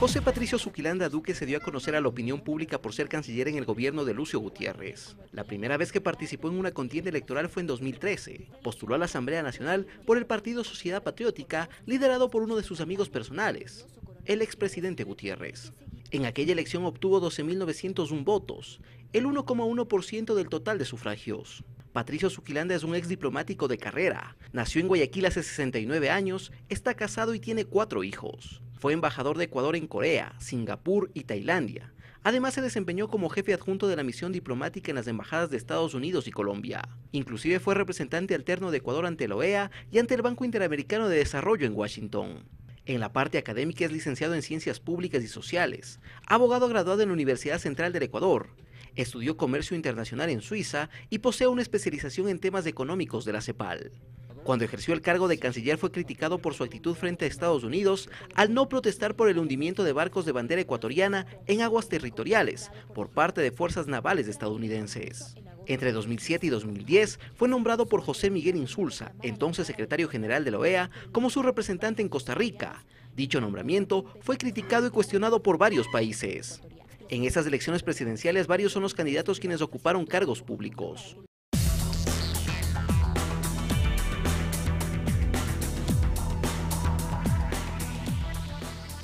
José Patricio Suquilanda Duque se dio a conocer a la opinión pública por ser canciller en el gobierno de Lucio Gutiérrez. La primera vez que participó en una contienda electoral fue en 2013. Postuló a la Asamblea Nacional por el partido Sociedad Patriótica, liderado por uno de sus amigos personales, el expresidente Gutiérrez. En aquella elección obtuvo 12.901 votos, el 1,1% del total de sufragios. Patricio Suquilanda es un ex diplomático de carrera. Nació en Guayaquil hace 69 años, está casado y tiene cuatro hijos. Fue embajador de Ecuador en Corea, Singapur y Tailandia. Además, se desempeñó como jefe adjunto de la misión diplomática en las embajadas de Estados Unidos y Colombia. Inclusive fue representante alterno de Ecuador ante la OEA y ante el Banco Interamericano de Desarrollo en Washington. En la parte académica es licenciado en Ciencias Públicas y Sociales, abogado graduado en la Universidad Central del Ecuador. Estudió Comercio Internacional en Suiza y posee una especialización en temas económicos de la CEPAL. Cuando ejerció el cargo de canciller fue criticado por su actitud frente a Estados Unidos al no protestar por el hundimiento de barcos de bandera ecuatoriana en aguas territoriales por parte de fuerzas navales estadounidenses. Entre 2007 y 2010 fue nombrado por José Miguel Insulza, entonces secretario general de la OEA, como su representante en Costa Rica. Dicho nombramiento fue criticado y cuestionado por varios países. En esas elecciones presidenciales varios son los candidatos quienes ocuparon cargos públicos.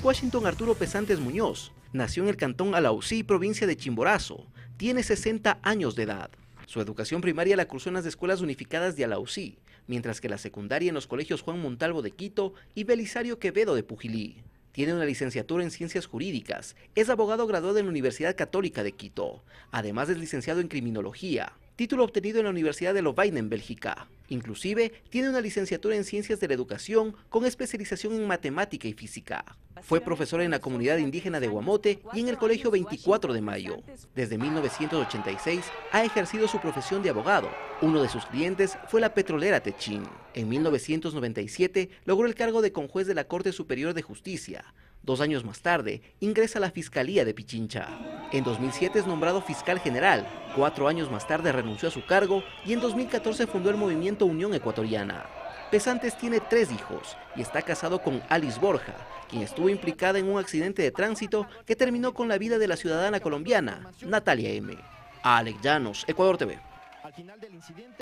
Washington Arturo Pesantes Muñoz nació en el cantón Alausí, provincia de Chimborazo. Tiene 60 años de edad. Su educación primaria la cursó en las escuelas unificadas de Alausí, mientras que la secundaria en los colegios Juan Montalvo de Quito y Belisario Quevedo de Pujilí. Tiene una licenciatura en Ciencias Jurídicas, es abogado graduado en la Universidad Católica de Quito, además es licenciado en Criminología título obtenido en la Universidad de Lovaina en Bélgica. Inclusive, tiene una licenciatura en Ciencias de la Educación con especialización en Matemática y Física. Fue profesor en la comunidad indígena de Guamote y en el Colegio 24 de Mayo. Desde 1986 ha ejercido su profesión de abogado. Uno de sus clientes fue la petrolera Techín. En 1997 logró el cargo de conjuez de la Corte Superior de Justicia. Dos años más tarde, ingresa a la Fiscalía de Pichincha. En 2007 es nombrado fiscal general, cuatro años más tarde renunció a su cargo y en 2014 fundó el movimiento Unión Ecuatoriana. Pesantes tiene tres hijos y está casado con Alice Borja, quien estuvo implicada en un accidente de tránsito que terminó con la vida de la ciudadana colombiana, Natalia M. Alex Llanos, Ecuador TV. Al final del incidente...